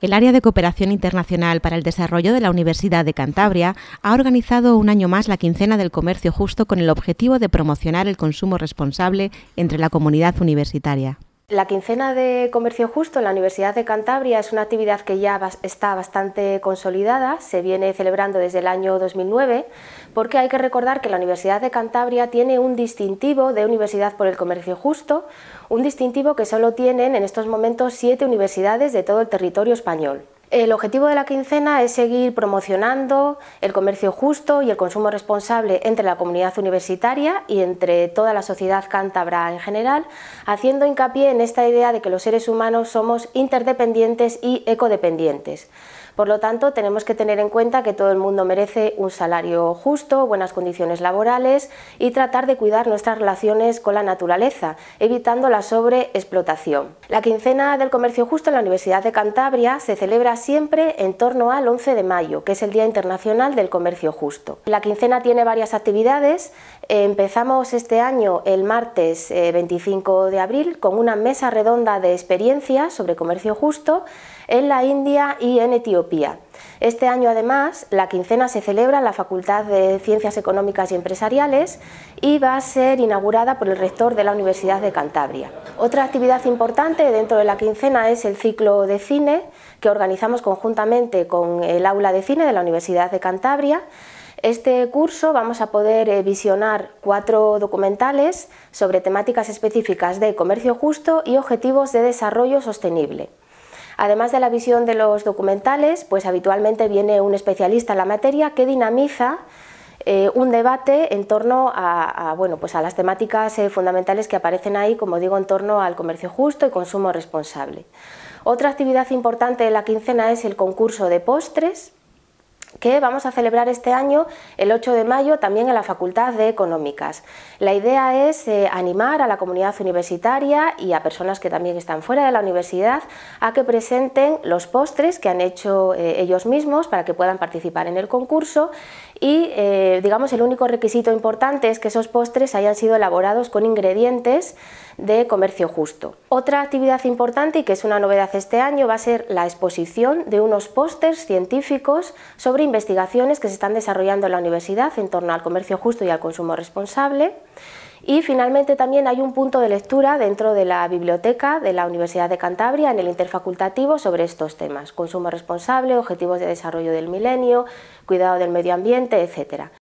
El Área de Cooperación Internacional para el Desarrollo de la Universidad de Cantabria ha organizado un año más la quincena del comercio justo con el objetivo de promocionar el consumo responsable entre la comunidad universitaria. La quincena de comercio justo en la Universidad de Cantabria es una actividad que ya está bastante consolidada, se viene celebrando desde el año 2009, porque hay que recordar que la Universidad de Cantabria tiene un distintivo de Universidad por el Comercio Justo, un distintivo que solo tienen en estos momentos siete universidades de todo el territorio español. El objetivo de la quincena es seguir promocionando el comercio justo y el consumo responsable entre la comunidad universitaria y entre toda la sociedad cántabra en general, haciendo hincapié en esta idea de que los seres humanos somos interdependientes y ecodependientes. Por lo tanto, tenemos que tener en cuenta que todo el mundo merece un salario justo, buenas condiciones laborales y tratar de cuidar nuestras relaciones con la naturaleza, evitando la sobreexplotación. La quincena del comercio justo en la Universidad de Cantabria se celebra siempre en torno al 11 de mayo, que es el Día Internacional del Comercio Justo. La quincena tiene varias actividades. Empezamos este año el martes 25 eh, de abril con una mesa redonda de experiencias sobre comercio justo en la India y en Etiopía. Este año, además, la quincena se celebra en la Facultad de Ciencias Económicas y Empresariales y va a ser inaugurada por el rector de la Universidad de Cantabria. Otra actividad importante dentro de la quincena es el ciclo de cine que organizamos conjuntamente con el aula de cine de la Universidad de Cantabria. Este curso vamos a poder eh, visionar cuatro documentales sobre temáticas específicas de comercio justo y objetivos de desarrollo sostenible. Además de la visión de los documentales, pues habitualmente viene un especialista en la materia que dinamiza eh, un debate en torno a, pues a las temáticas eh, fundamentales que aparecen ahí, como digo, en torno al comercio justo y consumo responsable. Otra actividad importante de la quincena es el concurso de postres, que vamos a celebrar este año, el 8 de mayo, también en la Facultad de Económicas. La idea es eh, animar a la comunidad universitaria y a personas que también están fuera de la universidad a que presenten los postres que han hecho eh, ellos mismos para que puedan participar en el concurso y, eh, digamos, el único requisito importante es que esos postres hayan sido elaborados con ingredientes de comercio justo. Otra actividad importante y que es una novedad este año va a ser la exposición de unos pósters científicos sobre investigaciones que se están desarrollando en la universidad en torno al comercio justo y al consumo responsable. Y finalmente también hay un punto de lectura dentro de la biblioteca de la Universidad de Cantabria en el interfacultativo sobre estos temas, consumo responsable, objetivos de desarrollo del milenio, cuidado del medio ambiente, etcétera.